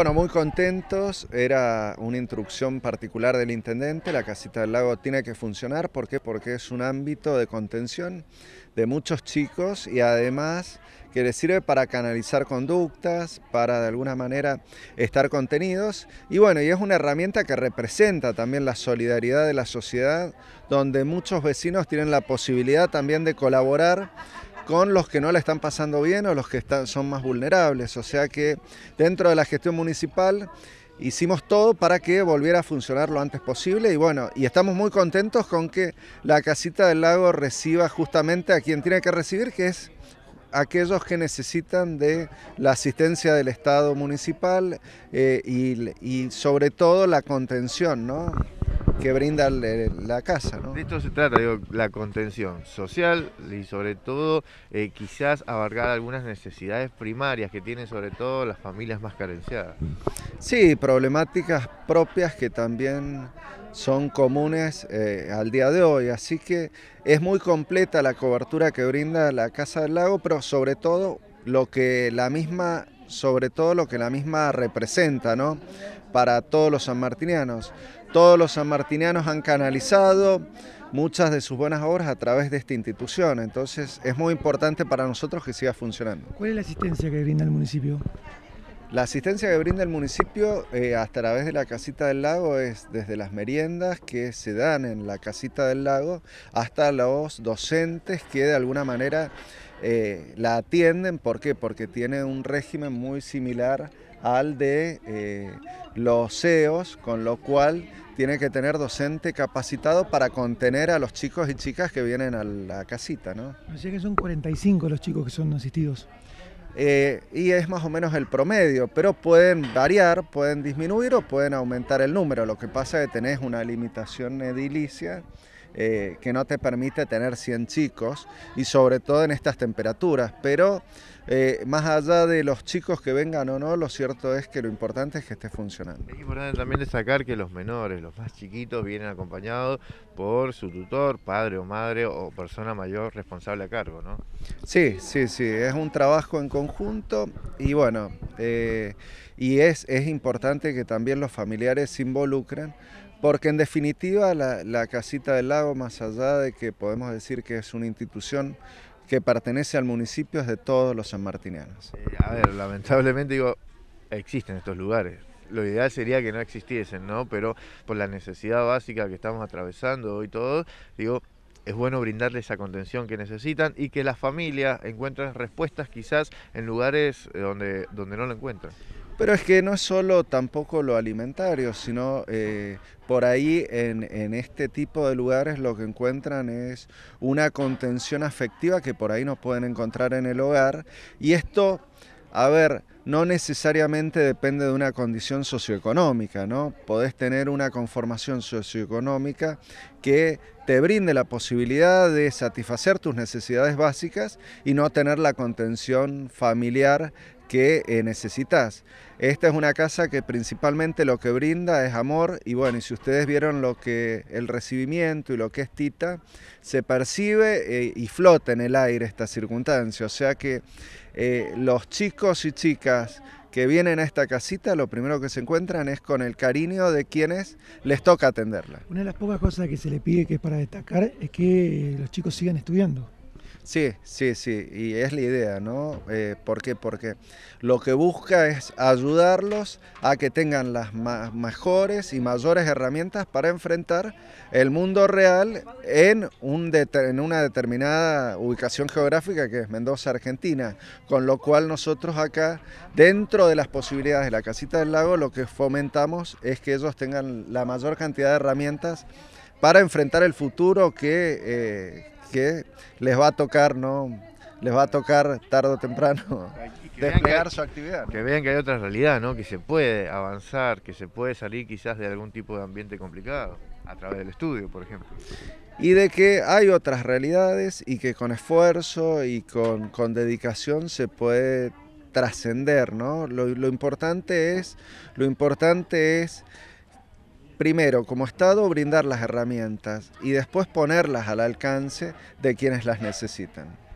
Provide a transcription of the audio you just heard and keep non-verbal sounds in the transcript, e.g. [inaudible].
Bueno, muy contentos. Era una instrucción particular del intendente. La casita del lago tiene que funcionar. Porque es un ámbito de contención de muchos chicos y además que les sirve para canalizar conductas, para de alguna manera estar contenidos. Y bueno, y es una herramienta que representa también la solidaridad de la sociedad, donde muchos vecinos tienen la posibilidad también de colaborar con los que no la están pasando bien o los que están, son más vulnerables. O sea que dentro de la gestión municipal hicimos todo para que volviera a funcionar lo antes posible y bueno, y estamos muy contentos con que la casita del lago reciba justamente a quien tiene que recibir, que es aquellos que necesitan de la asistencia del Estado municipal eh, y, y sobre todo la contención, ¿no? que brinda la casa. ¿no? De esto se trata, digo, la contención social y sobre todo eh, quizás abarcar algunas necesidades primarias que tienen sobre todo las familias más carenciadas. Sí, problemáticas propias que también son comunes eh, al día de hoy, así que es muy completa la cobertura que brinda la Casa del Lago, pero sobre todo lo que la misma sobre todo lo que la misma representa, ¿no? Para todos los sanmartinianos. Todos los sanmartinianos han canalizado muchas de sus buenas obras a través de esta institución, entonces es muy importante para nosotros que siga funcionando. ¿Cuál es la asistencia que brinda el municipio? La asistencia que brinda el municipio hasta eh, a través de la casita del lago es desde las meriendas que se dan en la casita del lago hasta los docentes que de alguna manera eh, la atienden. ¿Por qué? Porque tiene un régimen muy similar al de eh, los CEOs, con lo cual tiene que tener docente capacitado para contener a los chicos y chicas que vienen a la casita. ¿no? Así que son 45 los chicos que son asistidos. Eh, y es más o menos el promedio, pero pueden variar, pueden disminuir o pueden aumentar el número. Lo que pasa es que tenés una limitación edilicia eh, que no te permite tener 100 chicos y sobre todo en estas temperaturas. Pero eh, más allá de los chicos que vengan o no, lo cierto es que lo importante es que esté funcionando. Es importante también destacar que los menores, los más chiquitos, vienen acompañados por su tutor, padre o madre o persona mayor responsable a cargo, ¿no? Sí, sí, sí, es un trabajo en conjunto y bueno, eh, y es, es importante que también los familiares se involucren porque en definitiva la, casita del lago, más allá de que podemos decir que es una institución que pertenece al municipio, es de todos los sanmartinianos. Eh, a ver, lamentablemente digo, existen estos lugares. Lo ideal sería que no existiesen, ¿no? Pero por la necesidad básica que estamos atravesando hoy todos, digo, es bueno brindarles esa contención que necesitan y que las familias encuentren respuestas quizás en lugares eh, donde, donde no lo encuentran. Pero es que no es solo tampoco lo alimentario, sino eh, por ahí en, en, este tipo de lugares lo que encuentran es una contención afectiva que por ahí no pueden encontrar en el hogar. Y esto, a ver, no necesariamente depende de una condición socioeconómica, ¿no? Podés tener una conformación socioeconómica que te brinde la posibilidad de satisfacer tus necesidades básicas y no tener la contención familiar que eh, necesitas. Esta es una casa que principalmente lo que brinda es amor y bueno, y si ustedes vieron lo que el recibimiento y lo que es Tita, se percibe eh, y flota en el aire esta circunstancia. O sea que eh, los chicos y chicas que vienen a esta casita, lo primero que se encuentran es con el cariño de quienes les toca atenderla. Una de las pocas cosas que se le pide que es para destacar es que los chicos sigan estudiando. Sí, sí, sí, y es la idea, ¿no? Eh, ¿Por qué? Porque lo que busca es ayudarlos a que tengan las mejores y mayores herramientas para enfrentar el mundo real en, una determinada ubicación geográfica que es Mendoza, Argentina, con lo cual nosotros acá, dentro de las posibilidades de la casita del lago, lo que fomentamos es que ellos tengan la mayor cantidad de herramientas para enfrentar el futuro que... Eh, que les va a tocar, ¿no? Les va a tocar tarde o temprano [laughs] [laughs] desplegar su actividad. Que vean que hay otra realidad, ¿no? Que se puede avanzar, que se puede salir quizás de algún tipo de ambiente complicado, a través del estudio, por ejemplo. Y de que hay otras realidades y que con esfuerzo y con, dedicación se puede trascender, ¿no? Lo, lo importante es, lo importante es primero como Estado brindar las herramientas y después ponerlas al alcance de quienes las necesitan.